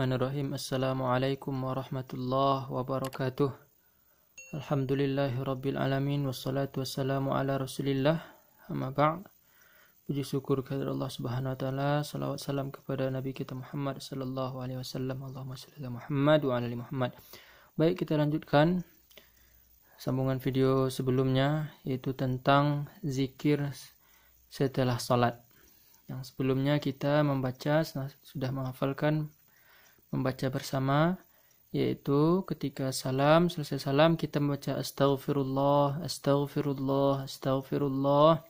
Bismillahirrahmanirrahim. Assalamualaikum warahmatullahi wabarakatuh. Alhamdulillahi wassalatu wassalamu ala Rasulillah. Amma ba'd. Puji syukur kehadirat Allah Subhanahu wa taala. Salawat salam kepada Nabi kita Muhammad sallallahu alaihi wasallam. Allahumma shalli Muhammad wa ala Muhammad. Baik, kita lanjutkan sambungan video sebelumnya yaitu tentang zikir setelah salat. Yang sebelumnya kita membaca sudah menghafalkan membaca bersama yaitu ketika salam selesai salam kita membaca astaghfirullah astaghfirullah astaghfirullah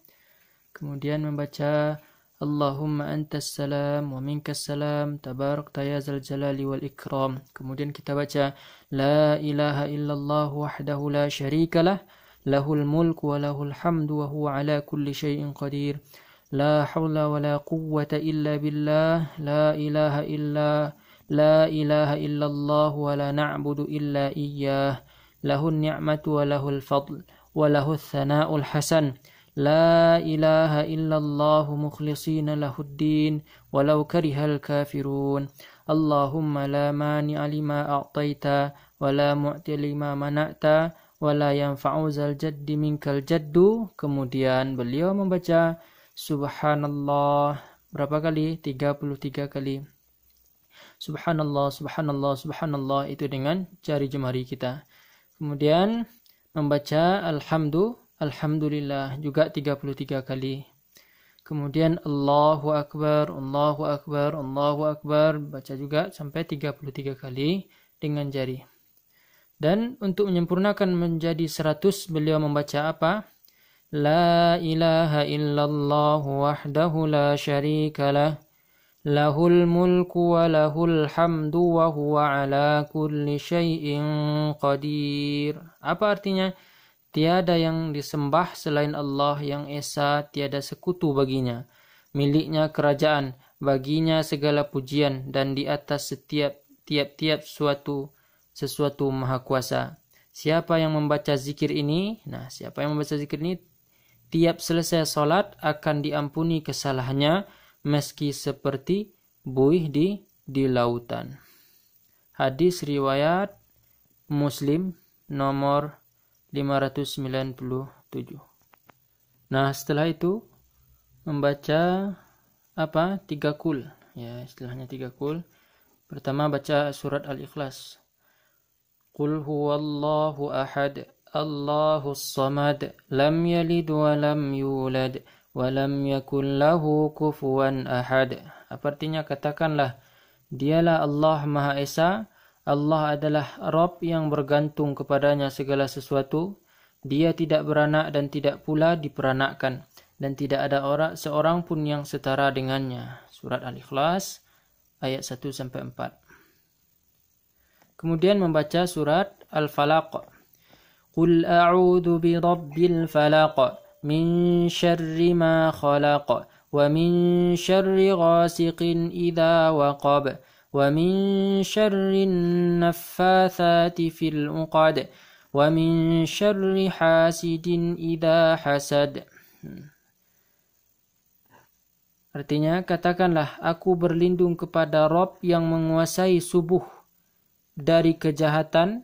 kemudian membaca Allahumma antas salam wa minkas salam tabarak ya zal jalali wal ikram kemudian kita baca la ilaha illallah wahdahu la syarikalah lahul mulku wa lahul hamdu wa huwa ala kulli syai'in qadir la hawla wa la quwwata illa billah la ilaha illa لا إله إلا الله ولا نعبد إلا إياه له النعمة وله الفضل وله الثناء الحسن لا إله إلا الله مخلصين له الدين ولو كره الكافرون اللهم لا مانع لما أعطيت ولا معطي لما منعت ولا ينفع ذا الجد منك الجد kemudian beliau membaca subhanallah berapa kali 33 kali subhanallah, subhanallah, subhanallah itu dengan jari jemari kita. Kemudian membaca alhamdu, alhamdulillah juga 33 kali. Kemudian Allahu Akbar, Allahu Akbar, Allahu Akbar baca juga sampai 33 kali dengan jari. Dan untuk menyempurnakan menjadi 100 beliau membaca apa? La ilaha illallah wahdahu la syarikalah Lahul mulku wa lahul hamdu wa huwa ala kulli qadir. Apa artinya? Tiada yang disembah selain Allah yang esa, tiada sekutu baginya. Miliknya kerajaan, baginya segala pujian dan di atas setiap tiap-tiap suatu sesuatu maha kuasa. Siapa yang membaca zikir ini? Nah, siapa yang membaca zikir ini tiap selesai solat akan diampuni kesalahannya meski seperti buih di di lautan. Hadis riwayat Muslim nomor 597. Nah, setelah itu membaca apa? Tiga kul. Ya, istilahnya tiga kul. Pertama baca surat Al-Ikhlas. Qul huwallahu ahad, Allahus samad, lam yalid wa lam yulad. Walam yakun lahu kufuan ahad. Artinya katakanlah, Dialah Allah Maha Esa, Allah adalah Rabb yang bergantung kepadanya segala sesuatu, dia tidak beranak dan tidak pula diperanakkan dan tidak ada orang seorang pun yang setara dengannya. Surat Al-Ikhlas ayat 1 sampai 4. Kemudian membaca surat Al-Falaq. Qul a'udzu bi rabbil falaq. من شر ما خلق ومن شر غاسق إذا وقب ومن شر النفاثات في العقد ومن شر حاسد إذا حسد Artinya, katakanlah, aku berlindung kepada Rob yang menguasai subuh dari kejahatan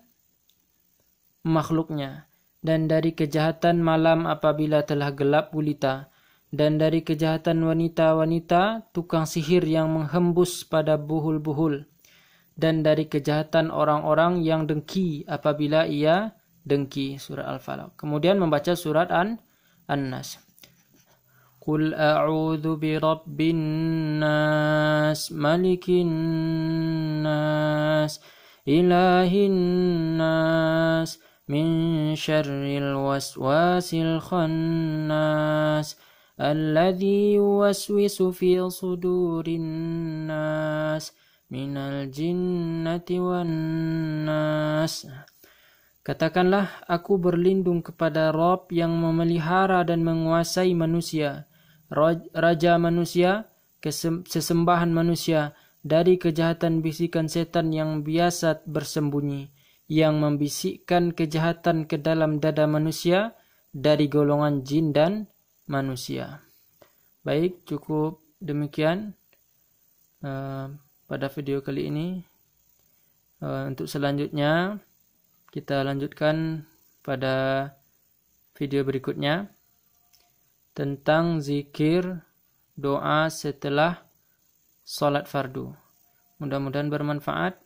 makhluknya dan dari kejahatan malam apabila telah gelap gulita, dan dari kejahatan wanita-wanita tukang sihir yang menghembus pada buhul-buhul, dan dari kejahatan orang-orang yang dengki apabila ia dengki surah Al-Falaq. Kemudian membaca surat An nas Qul a'udzu bi rabbin nas, malikin nas, ilahin nas, من شر الوسواس الخناس الذي يوسوس في صدور الناس من الجنة والناس Katakanlah, aku berlindung kepada Rob yang memelihara dan menguasai manusia, raja manusia, sesembahan manusia, dari kejahatan bisikan setan yang biasa bersembunyi yang membisikkan kejahatan ke dalam dada manusia dari golongan jin dan manusia. Baik, cukup demikian uh, pada video kali ini. Uh, untuk selanjutnya, kita lanjutkan pada video berikutnya tentang zikir doa setelah sholat fardu. Mudah-mudahan bermanfaat.